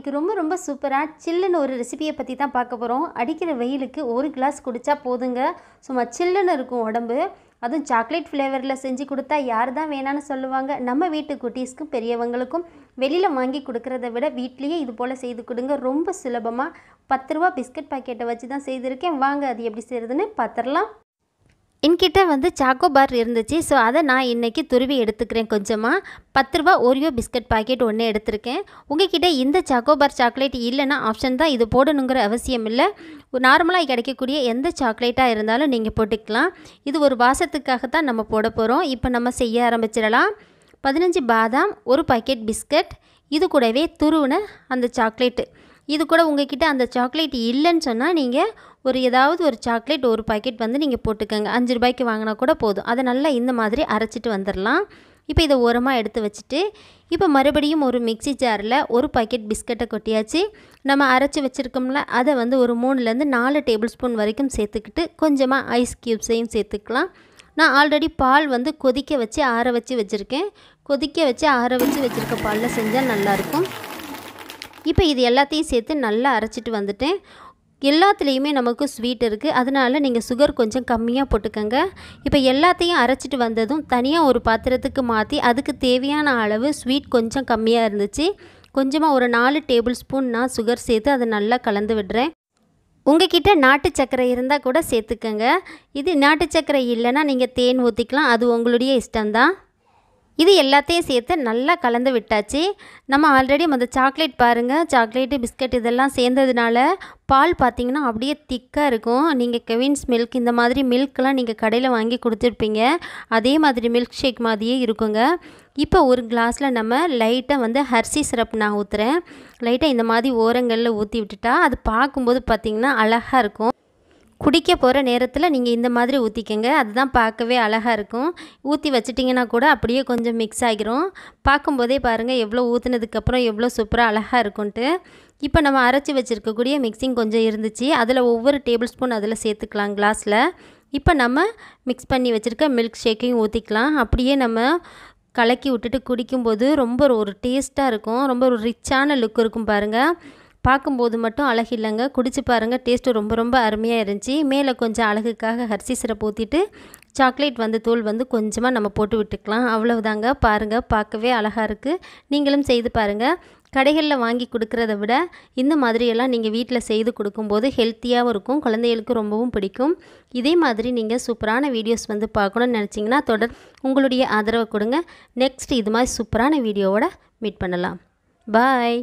இன்றைக்கி ரொம்ப ரொம்ப சூப்பராக சில்லுன்னு ஒரு ரெசிபியை பற்றி தான் பார்க்க போகிறோம் அடிக்கிற வெயிலுக்கு ஒரு கிளாஸ் குடித்தா போதுங்க சும்மா சில்லுன்னு இருக்கும் உடம்பு அதுவும் சாக்லேட் ஃப்ளேவரில் செஞ்சு கொடுத்தா யார் தான் வேணான்னு சொல்லுவாங்க நம்ம வீட்டு குட்டீஸ்க்கும் பெரியவங்களுக்கும் வெளியில் வாங்கி கொடுக்குறத விட வீட்லேயே இது போல் செய்து கொடுங்க ரொம்ப சுலபமாக பத்து ரூபா பிஸ்கட் பாக்கெட்டை வச்சு தான் செய்திருக்கேன் வாங்க அது எப்படி செய்கிறதுன்னு பார்த்துடலாம் என்கிட்ட வந்து சாக்கோபார் இருந்துச்சு ஸோ அதை நான் இன்றைக்கி துருவி எடுத்துக்கிறேன் கொஞ்சமாக பத்து ரூபா ஓரியோ பிஸ்கட் பாக்கெட் ஒன்று எடுத்திருக்கேன் உங்ககிட்ட இந்த சாக்கோபார் சாக்லேட் இல்லைன்னா ஆப்ஷன் தான் இது போடணுங்கிற அவசியம் இல்லை நார்மலாக கிடைக்கக்கூடிய எந்த சாக்லேட்டாக இருந்தாலும் நீங்கள் போட்டுக்கலாம் இது ஒரு வாசத்துக்காக தான் நம்ம போட போகிறோம் இப்போ நம்ம செய்ய ஆரம்பிச்சிடலாம் பதினஞ்சு பாதாம் ஒரு பாக்கெட் பிஸ்கட் இது கூடவே துருவின அந்த சாக்லேட்டு இது கூட உங்ககிட்ட அந்த சாக்லேட் இல்லைன்னு சொன்னால் நீங்கள் ஒரு ஏதாவது ஒரு சாக்லேட் ஒரு பாக்கெட் வந்து நீங்கள் போட்டுக்கோங்க அஞ்சு ரூபாய்க்கு வாங்கினா கூட போதும் அதை நல்லா இந்த மாதிரி அரைச்சிட்டு வந்துடலாம் இப்போ இதை ஓரமாக எடுத்து வச்சுட்டு இப்போ மறுபடியும் ஒரு மிக்சி ஜாரில் ஒரு பாக்கெட் பிஸ்கட்டை கொட்டியாச்சு நம்ம அரைச்சி வச்சுருக்கோம்ல அதை வந்து ஒரு மூணுலேருந்து நாலு டேபிள் ஸ்பூன் வரைக்கும் சேர்த்துக்கிட்டு கொஞ்சமாக ஐஸ் க்யூப்ஸையும் சேர்த்துக்கலாம் நான் ஆல்ரெடி பால் வந்து கொதிக்க வச்சு ஆற வச்சு வச்சுருக்கேன் கொதிக்க வச்சு ஆற வச்சு வச்சுருக்க பாலில் செஞ்சால் நல்லாயிருக்கும் இப்போ இது எல்லாத்தையும் சேர்த்து நல்லா அரைச்சிட்டு வந்துட்டேன் எல்லாத்துலேயுமே நமக்கு ஸ்வீட் இருக்குது அதனால் நீங்கள் சுகர் கொஞ்சம் கம்மியாக போட்டுக்கோங்க இப்போ எல்லாத்தையும் அரைச்சிட்டு வந்ததும் தனியாக ஒரு பாத்திரத்துக்கு மாற்றி அதுக்கு தேவையான அளவு ஸ்வீட் கொஞ்சம் கம்மியாக இருந்துச்சு கொஞ்சமாக ஒரு நாலு டேபிள் ஸ்பூன் நான் சுகர் சேர்த்து அதை நல்லா கலந்து விடுறேன் உங்ககிட்ட நாட்டு சர்க்கரை இருந்தால் கூட சேர்த்துக்கோங்க இது நாட்டு சர்க்கரை இல்லைன்னா நீங்கள் தேன் ஊற்றிக்கலாம் அது உங்களுடைய இஷ்டம்தான் இது எல்லாத்தையும் சேர்த்து நல்லா கலந்து விட்டாச்சு நம்ம ஆல்ரெடி அந்த சாக்லேட் பாருங்கள் சாக்லேட்டு பிஸ்கட் இதெல்லாம் சேர்ந்ததுனால பால் பார்த்திங்கன்னா அப்படியே திக்காக இருக்கும் நீங்கள் கெவின்ஸ் மில்க் இந்த மாதிரி மில்க்லாம் நீங்கள் கடையில் வாங்கி கொடுத்துருப்பீங்க அதே மாதிரி மில்க் ஷேக் மாதிரியே இருக்குங்க இப்போ ஒரு கிளாஸில் நம்ம லைட்டாக வந்து ஹர்சி சிரப் நான் ஊற்றுறேன் லைட்டாக இந்த மாதிரி ஓரங்களில் ஊற்றி விட்டுட்டா அது பார்க்கும்போது பார்த்திங்கன்னா அழகாக இருக்கும் குடிக்க போகிற நேரத்தில் நீங்கள் இந்த மாதிரி ஊற்றிக்கங்க அதுதான் பார்க்கவே அழகாக இருக்கும் ஊற்றி வச்சிட்டிங்கன்னா கூட அப்படியே கொஞ்சம் மிக்ஸ் ஆகிரும் பார்க்கும்போதே பாருங்கள் எவ்வளோ ஊற்றினதுக்கப்புறம் எவ்வளோ சூப்பராக அழகாக இருக்கும்ன்ட்டு இப்போ நம்ம அரைச்சி வச்சுருக்கக்கூடிய மிக்சிங் கொஞ்சம் இருந்துச்சு அதில் ஒவ்வொரு டேபிள் ஸ்பூன் அதில் சேர்த்துக்கலாம் கிளாஸில் இப்போ நம்ம மிக்ஸ் பண்ணி வச்சுருக்க மில்க் ஷேக்கையும் ஊற்றிக்கலாம் அப்படியே நம்ம கலக்கி விட்டுட்டு குடிக்கும்போது ரொம்ப ஒரு டேஸ்ட்டாக இருக்கும் ரொம்ப ஒரு ரிச்சான லுக் இருக்கும் பாருங்கள் பார்க்கும்போது மட்டும் அழகு இல்லைங்க குடிச்சு பாருங்கள் டேஸ்ட்டு ரொம்ப ரொம்ப அருமையாக இருந்துச்சு மேலே கொஞ்சம் அழகுக்காக ஹர்சி சிரப் சாக்லேட் வந்து தூள் வந்து கொஞ்சமாக நம்ம போட்டு விட்டுக்கலாம் அவ்வளவுதாங்க பாருங்கள் பார்க்கவே அழகாக இருக்குது நீங்களும் செய்து பாருங்கள் கடைகளில் வாங்கி கொடுக்குறத விட இந்த மாதிரியெல்லாம் நீங்கள் வீட்டில் செய்து கொடுக்கும்போது ஹெல்த்தியாகவும் இருக்கும் குழந்தைகளுக்கு ரொம்பவும் பிடிக்கும் இதே மாதிரி நீங்கள் சூப்பரான வீடியோஸ் வந்து பார்க்கணுன்னு நினச்சிங்கன்னா தொடர் உங்களுடைய ஆதரவை கொடுங்க நெக்ஸ்ட் இது மாதிரி சூப்பரான வீடியோவோட மீட் பண்ணலாம் பாய்